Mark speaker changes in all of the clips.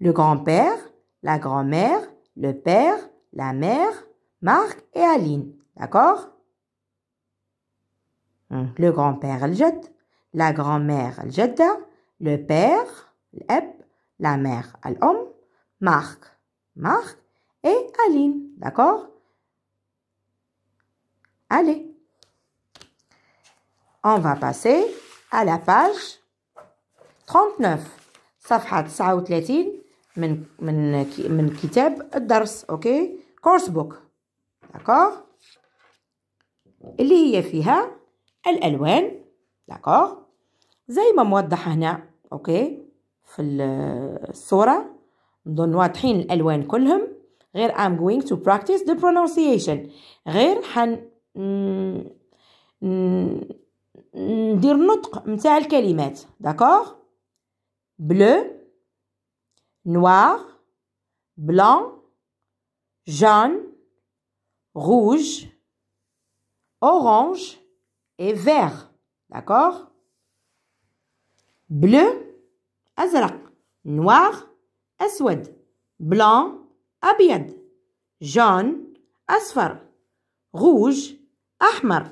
Speaker 1: Le grand-père, la grand-mère, le père, la mère, Marc et Aline. D'accord hum, Le grand-père, elle jette. La grand-mère, elle jette. Le père, l'ep. La mère, l'homme. Marc, Marc et Aline. D'accord Allez. On va passer à la page 39. Safhat 39 من من من كتاب الدرس اوكي كورس بوك داكوغ اللي هي فيها الالوان داكوغ زي ما موضح هنا اوكي في الصوره نظن واضحين الالوان كلهم غير I'm going to practice the pronunciation غير حن ندير النطق متاع الكلمات داكوغ بلو noir, blanc, jaune, rouge, orange et vert. D'accord Bleu, azraq. Noir, aswad. Blanc, abiyad. Jaune, asfar. Rouge, ahmar.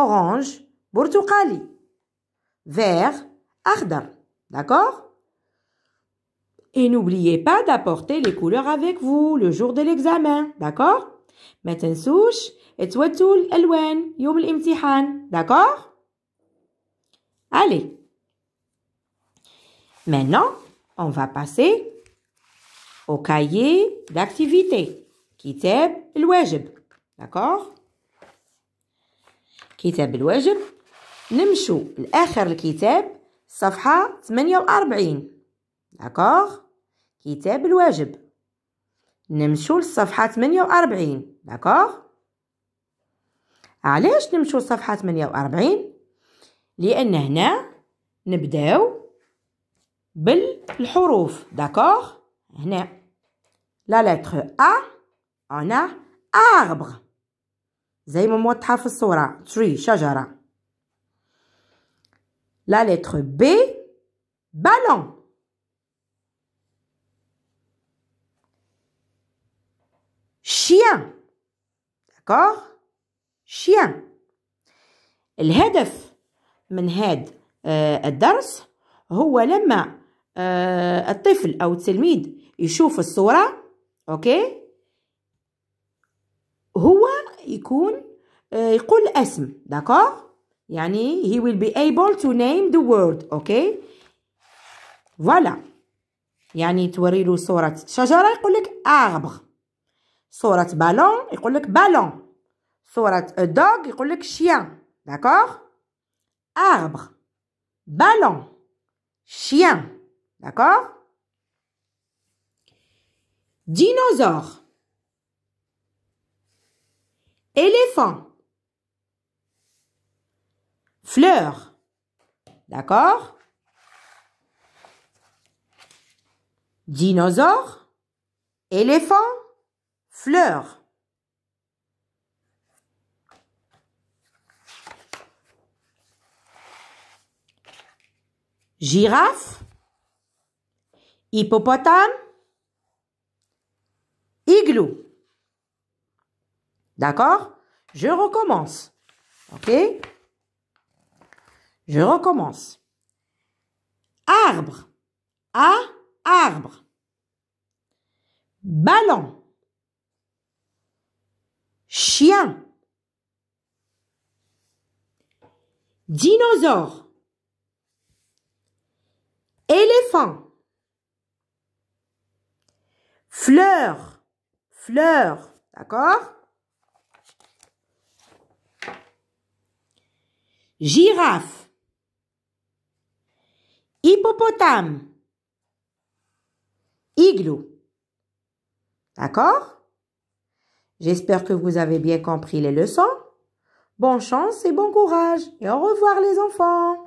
Speaker 1: Orange, burtukali. Vert, akhdar. D'accord et n'oubliez pas d'apporter les couleurs avec vous le jour de l'examen, d'accord ما تنسوش تودوا الألوان يوم l'examen, d'accord Allez Maintenant, on va passer au cahier d'activité. كتاب الواجب d'accord كتاب الواجب نمشوا لآخر الكتاب صفحة 48 d'accord كتاب الواجب نمشو للصفحة 48 داكوغ علاش نمشو للصفحة 48 لأن هنا نبداو بالحروف داكوغ هنا لا لتر أ أنا أغبغ زي ما موضحة في الصورة تري شجرة لا لتر بي بالون داكوغ شيان الهدف من هاد آه، الدرس هو لما آه، الطفل أو التلميذ يشوف الصورة أوكي هو يكون آه، يقول اسم داكوغ يعني he will be able to name the word أوكي فوالا يعني توري له صورة شجرة يقول لك أغبغ sourate ballon il vous ballon sourate euh, dog il chien d'accord arbre ballon chien d'accord dinosaure éléphant fleur d'accord dinosaure éléphant fleur. Girafe, hippopotame, igloo. D'accord Je recommence. OK Je recommence. Arbre. A, arbre. Ballon. Chien. Dinosaure. Éléphant. Fleur. Fleur. D'accord Girafe. Hippopotame. Igloo. D'accord J'espère que vous avez bien compris les leçons. Bonne chance et bon courage et au revoir les enfants.